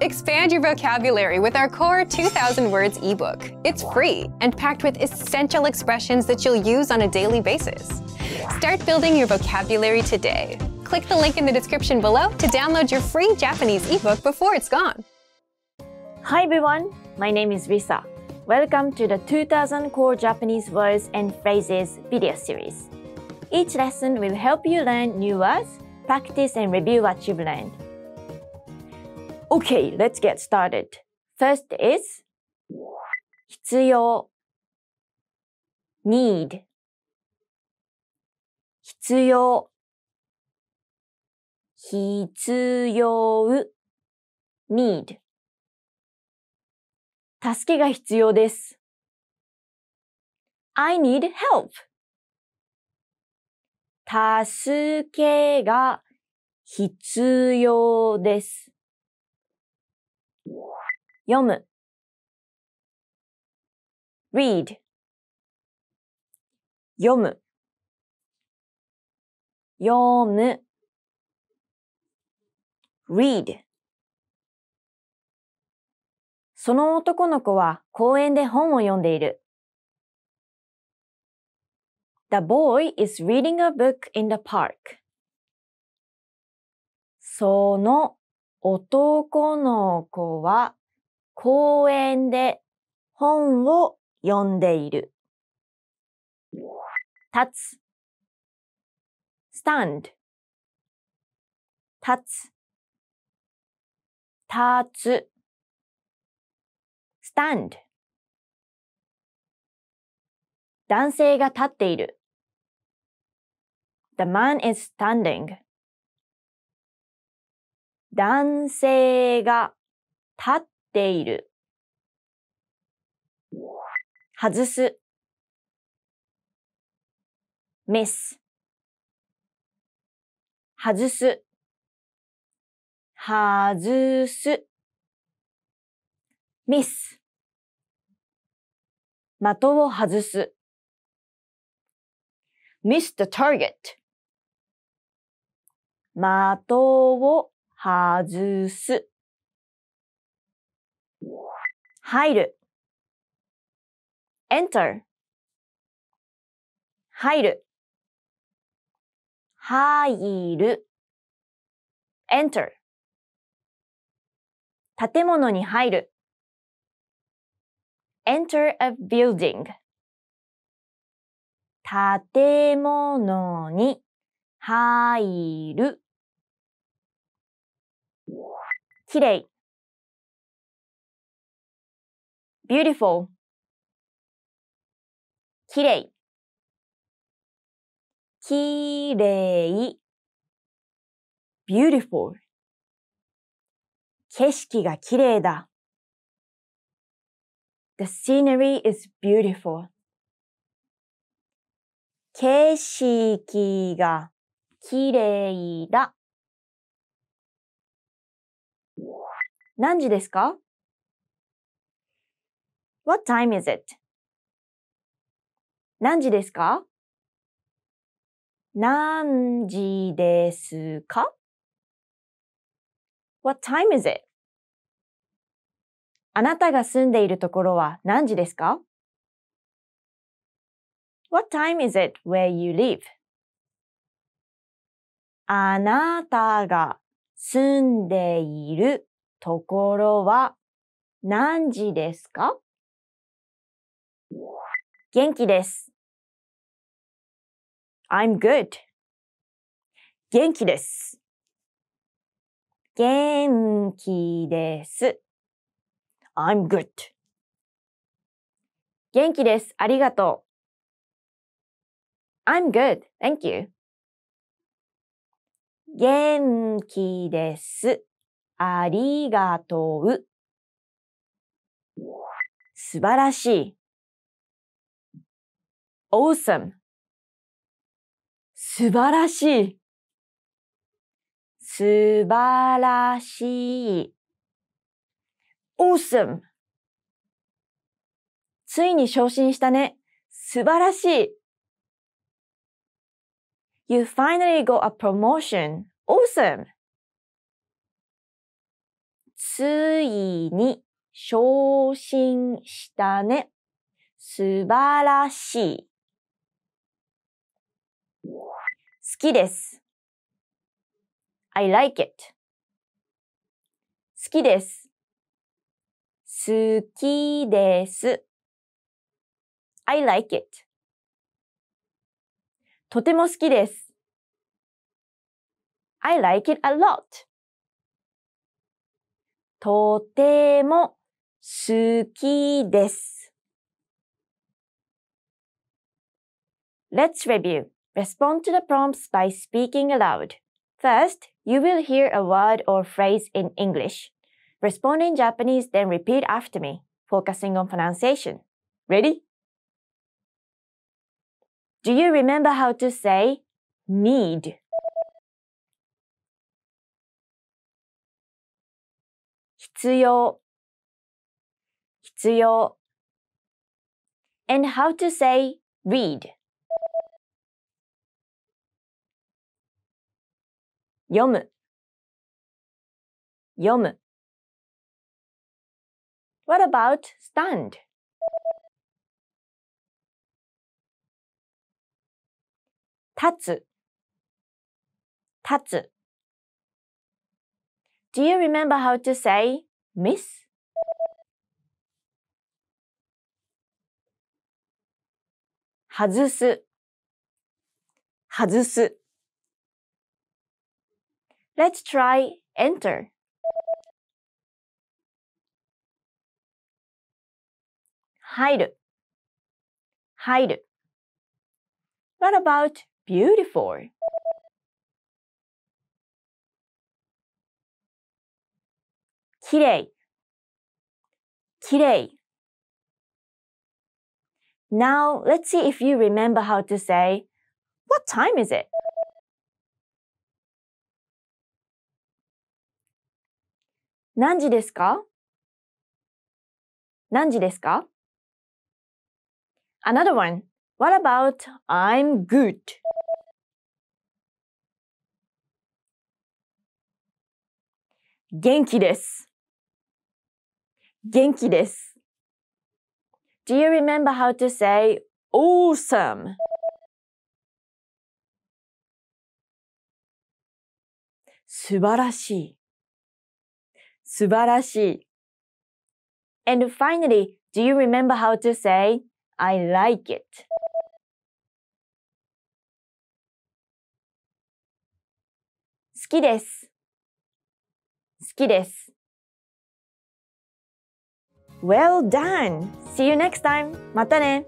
Expand your vocabulary with our core 2000 words ebook. It's free and packed with essential expressions that you'll use on a daily basis. Start building your vocabulary today. Click the link in the description below to download your free Japanese ebook before it's gone. Hi everyone, my name is Risa. Welcome to the 2000 Core Japanese Words and Phrases video series. Each lesson will help you learn new words, practice and review what you've learned. Okay, let's get started. First is 必要 need 必要必要 need 助けが必要です。I need help. 助けが必要です。読む read 読む読む read その男の子は公園で本を読んでいる。The boy is reading a book in the park. その男の子は公園で本を読んでいる。立つ stand 立つ立つ stand 男性が立っている。The man is standing. 男性が立っている。外す。メス。外す。外す。ミス。的を外す。miss the target. 的をはずす。入る。enter 入る。入る。enter 建物に入る。enter a building 建物に入る。きれい beautiful きれいきれい beautiful 景色がきれいだ The scenery is beautiful 景色がきれいだ何時ですか ?What time is it? 何時ですか何時ですか ?What time is it? あなたが住んでいるところは何時ですか ?What time is it where you live? あなたが住んでいるところは何時ですか元気です。I'm good. 元気です。元気です。I'm good. 元気です。ありがとう。I'm good. Thank you. 元気です。ありがとう。素晴らしい。awesome 素晴らしい。素晴らしい。awesome ついに昇進したね。素晴らしい。You finally got a promotion. Awesome! ついに昇進したね。素晴らしい。好きです。I like it. 好きです。好きです。I like it. とても好きです。I like it a lot. とても好きです。Let's review. Respond to the prompts by speaking aloud. First, you will hear a word or phrase in English. Respond in Japanese, then repeat after me, focusing on pronunciation. Ready? Do you remember how to say need? 必要必要 and how to say read 読む読む What about stand? 立つ立つ Do you remember how to say miss 外す、外す。Let's try enter. 入る、入る。What about beautiful? きれい、きれい。Now, let's see if you remember how to say, What time is it? なんじですかなんじですか ?Another one. What about I'm good? げんきです。元気です。Do you remember how to say awesome? 素晴らしい。素晴らしい。And finally, do you remember how to say I like it? 好きです。好きです。Well done! See you next time! またね